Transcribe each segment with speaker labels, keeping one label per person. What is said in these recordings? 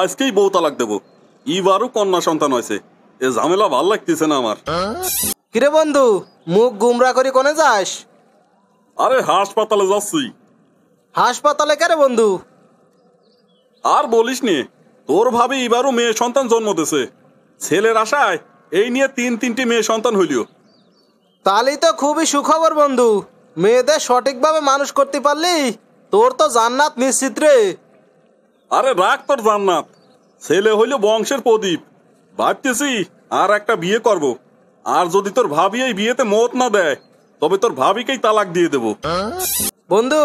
Speaker 1: আজকেই বউ তালাক দেবো ইবারও কন্যা সন্তান হয়েছে এ ঝামেলা ভাল লাগতেছে না আমার
Speaker 2: কিরে বন্ধু মুখ গুমরা করে কোনে যাস আরে
Speaker 1: হাসপাতালে যাচ্ছি হাসপাতালে কেরে বন্ধু আর বলিস নি তোর ভাবে এবারও মেয়ে সন্তান জন্ম দিছে ছেলের আশায় এই নিয়ে তিন তিনটি মেয়ে সন্তান হইলিও
Speaker 2: তালি তো খুবই সুখবর বন্ধু মেয়েদের
Speaker 1: সঠিকভাবে মানুষ করতে পারলি তোর তো জান্নাত নিশ্চিত রে আরে রাখ তোর জান্নাত ছেলে হইল বংশের প্রদীপ ভাবতেছি আর একটা বিয়ে করব। আর যদি তোর ভাবি এই বিয়েতে মত না দেয় তবে তোর ভাবিকেই তালাক দিয়ে দেব
Speaker 2: বন্ধু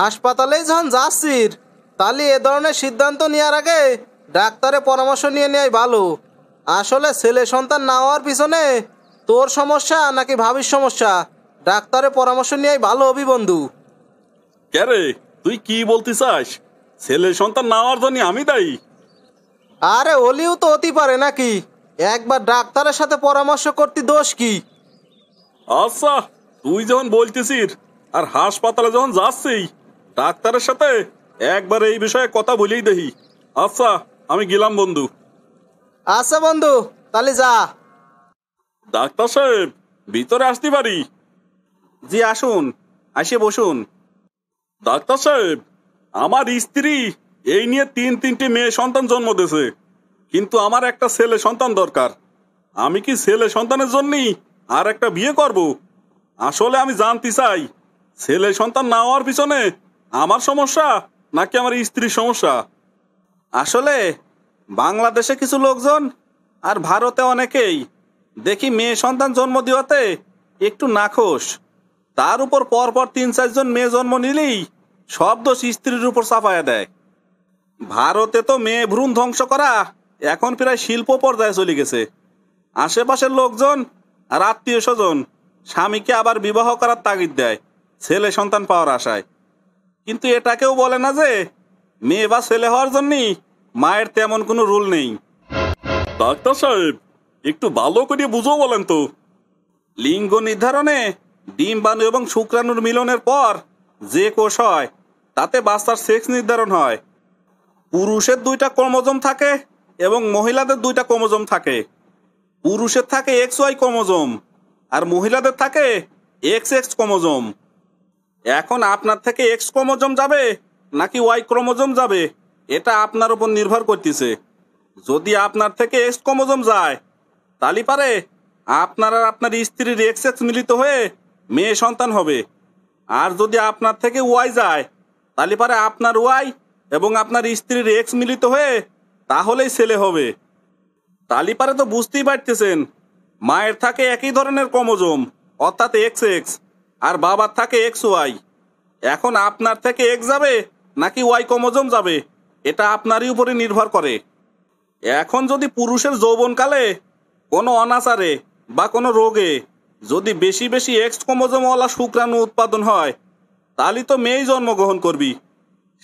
Speaker 2: হাসপাতালেই যখন যাচ্ছির তাহলে এ ধরনের সিদ্ধান্ত নেওয়ার আগে ডাক্তারের পরামর্শ নিয়ে নেয় ভালো আসলে ছেলে সন্তান না হওয়ার পিছনে তোর সমস্যা নাকি ভাবির সমস্যা ডাক্তারের পরামর্শ নিয়ে ভালো হবি বন্ধু
Speaker 1: কে রে তুই কি বলতে চাস ছেলে সন্তান না হওয়ার জন্য আমি দায়ী
Speaker 2: আরে অলিও তো হতে পারে নাকি একবার ডাক্তারের সাথে পরামর্শ
Speaker 1: করতে দোষ কি আচ্ছা তুই যখন বলতেছিস আর হাসপাতালে যখন যাচ্ছি ডাক্তারের সাথে একবার এই বিষয়ে কথা বলেই দেখি আচ্ছা আমি গেলাম বন্ধু আচ্ছা বন্ধু তাহলে যা ডাক্তার সাহেব ভিতরে আসতে পারি জি আসুন আসে বসুন ডাক্তার সাহেব আমার স্ত্রী এই নিয়ে তিন তিনটি মেয়ে সন্তান জন্ম দিয়েছে কিন্তু আমার একটা ছেলে সন্তান দরকার আমি কি ছেলে সন্তানের জন্যই আর একটা বিয়ে করব আসলে আমি জানতে চাই ছেলে সন্তান না হওয়ার পিছনে আমার সমস্যা নাকি আমার স্ত্রীর সমস্যা আসলে বাংলাদেশে কিছু লোকজন আর ভারতে অনেকেই দেখি মেয়ে সন্তান জন্ম দেওয়াতে একটু নাখোশ তার উপর পরপর তিন চারজন মেয়ে জন্ম নিলেই সব দোষ স্ত্রীর উপর চাপায়া দেয় ভারতে তো মেয়ে ভ্রূণ ধ্বংস করা এখন প্রায় শিল্প পর্যায়ে চলে গেছে আশেপাশের লোকজন আর আত্মীয় স্বজন স্বামীকে আবার বিবাহ করার তাগিদ দেয় ছেলে সন্তান পাওয়ার আশায় কিন্তু এটাকেও বলে না যে মেয়ে বা ছেলে হওয়ার জন্যই মায়ের তেমন কোনো রুল নেই ডাক্তার সাহেব একটু ভালো করে বুঝো বলেন তো লিঙ্গ নির্ধারণে ডিম্বাণু এবং শুক্রাণুর মিলনের পর যে কোষ হয় তাতে বাচ্চার সেক্স নির্ধারণ হয় পুরুষের দুইটা ক্রোমোজোম থাকে এবং মহিলাদের দুইটা ক্রোমোজোম থাকে পুরুষের থাকে এক্স ওয়াই ক্রোমোজোম আর মহিলাদের থাকে এক্স এক্স ক্রোমোজোম এখন আপনার থেকে এক্স ক্রোমোজোম যাবে নাকি ওয়াই ক্রোমোজোম যাবে এটা আপনার উপর নির্ভর করতেছে যদি আপনার থেকে এক্স ক্রোমোজোম যায় তাহলে পারে আপনার আর আপনার স্ত্রীর এক্স এক্স মিলিত হয়ে মেয়ে সন্তান হবে আর যদি আপনার থেকে ওয়াই যায় তাহলে পারে আপনার ওয়াই এবং আপনার স্ত্রীর এক্স মিলিত হয়ে তাহলেই ছেলে হবে তালিপারে তো বুঝতেই পারতেছেন মায়ের থাকে একই ধরনের ক্রোমোজোম অর্থাৎ এক্স এক্স আর বাবার থাকে এক্স ওয়াই এখন আপনার থেকে এক্স যাবে নাকি ওয়াই ক্রোমোজোম যাবে এটা আপনারই উপরে নির্ভর করে এখন যদি পুরুষের যৌবনকালে কোনো অনাচারে বা কোনো রোগে যদি বেশি বেশি এক্স ক্রোমোজোমওয়ালা শুক্রাণু উৎপাদন হয় তাহলে তো মেয়েই জন্মগ্রহণ করবি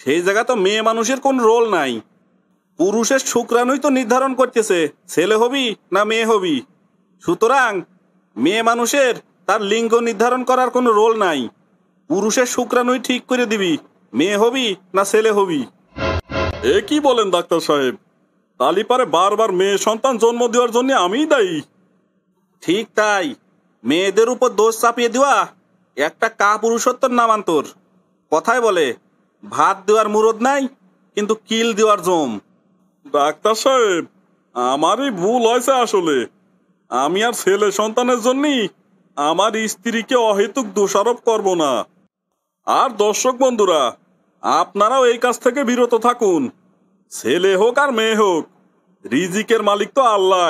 Speaker 1: সেই জায়গা তো মেয়ে মানুষের কোন রোল নাই পুরুষের শুক্রাণুই তো নির্ধারণ করতেছে ছেলে হবি না মেয়ে হবি সুতরাং মেয়ে মানুষের তার লিঙ্গ নির্ধারণ করার কোনো রোল নাই পুরুষের শুক্রাণুই ঠিক করে দিবি মেয়ে হবি না ছেলে হবি এ কি বলেন ডাক্তার সাহেব তালিপারে বারবার মেয়ে সন্তান জন্ম দেওয়ার জন্য আমিই দায়ী ঠিক তাই মেয়েদের উপর দোষ চাপিয়ে দেওয়া একটা কাপুরুষত্বর নামান্তর কথায় বলে ভাত দেওয়ার মুরদ নাই কিন্তু কিল দেওয়ার জম ডাক্তার সাহেব আমারই ভুল হয়েছে আসলে আমি আর ছেলে সন্তানের জন্যই আমার স্ত্রীকে অহেতুক দোষারোপ করব না আর দর্শক বন্ধুরা আপনারাও এই কাজ থেকে বিরত থাকুন ছেলে হোক আর মেয়ে হোক রিজিকের মালিক তো আল্লাহ